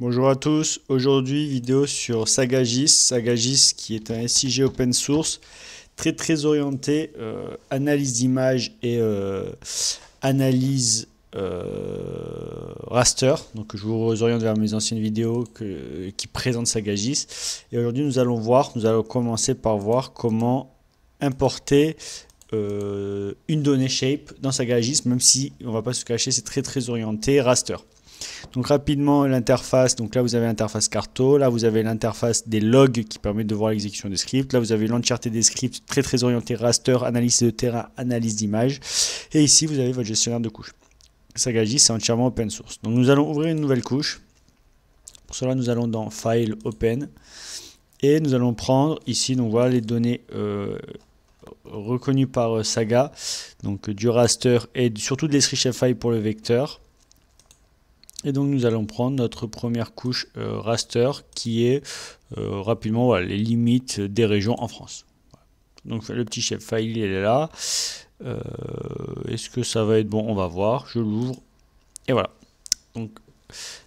Bonjour à tous, aujourd'hui vidéo sur Sagagis, Sagagis qui est un SIG open source très très orienté euh, analyse d'image et euh, analyse euh, raster. Donc je vous oriente vers mes anciennes vidéos qui présentent Sagagis et aujourd'hui nous allons voir, nous allons commencer par voir comment importer une donnée shape dans Sagagis même si on va pas se cacher c'est très très orienté raster. Donc rapidement, l'interface. Donc là, vous avez l'interface Carto. Là, vous avez l'interface des logs qui permet de voir l'exécution des scripts. Là, vous avez l'entièreté des scripts très très orienté raster, analyse de terrain, analyse d'image. Et ici, vous avez votre gestionnaire de couches. SagaGIS c'est entièrement open source. Donc nous allons ouvrir une nouvelle couche. Pour cela, nous allons dans File Open et nous allons prendre ici donc voilà les données euh, reconnues par euh, Saga, donc euh, du raster et surtout de l'estrichef file pour le vecteur. Et donc nous allons prendre notre première couche euh, raster qui est euh, rapidement les limites des régions en France. Donc le petit chef file il est là. Euh, est-ce que ça va être bon On va voir. Je l'ouvre. Et voilà. Donc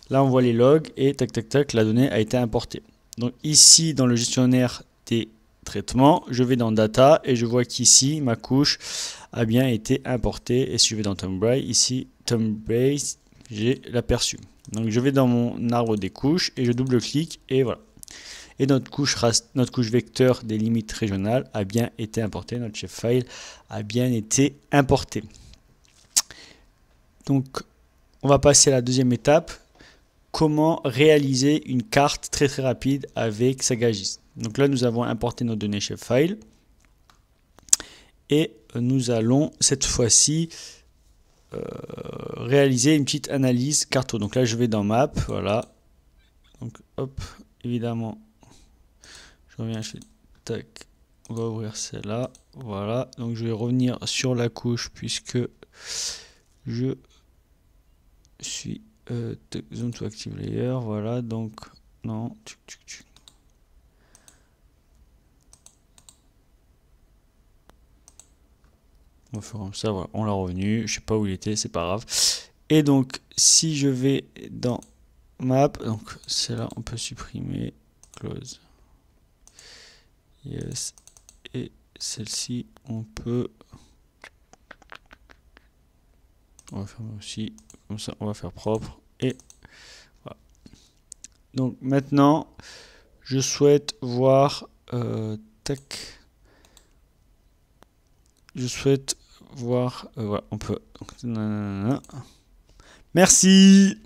là on voit les logs et tac tac tac la donnée a été importée. Donc ici dans le gestionnaire des traitements, je vais dans data et je vois qu'ici ma couche a bien été importée. Et si je vais dans Tumbraille, ici Tombase j'ai l'aperçu. Donc je vais dans mon arbre des couches et je double-clique et voilà. Et notre couche, vecteur des limites régionales a bien été importée, notre chef file a bien été importé. Donc on va passer à la deuxième étape, comment réaliser une carte très très rapide avec Sagagis. Donc là nous avons importé nos données chef file et nous allons cette fois-ci euh, réaliser une petite analyse carto. Donc là, je vais dans Map, voilà. Donc hop, évidemment, je reviens, chez tac, on va ouvrir celle-là, voilà. Donc je vais revenir sur la couche puisque je suis euh, zone to active layer, voilà. Donc non, on va comme ça, on l'a revenu, je sais pas où il était, c'est pas grave. Et donc, si je vais dans map, donc celle-là, on peut supprimer, close. Yes. Et celle-ci, on peut... On va faire aussi, comme ça, on va faire propre. Et voilà. Donc maintenant, je souhaite voir... Euh, tac. Je souhaite voir. Euh, voilà, on peut. Merci.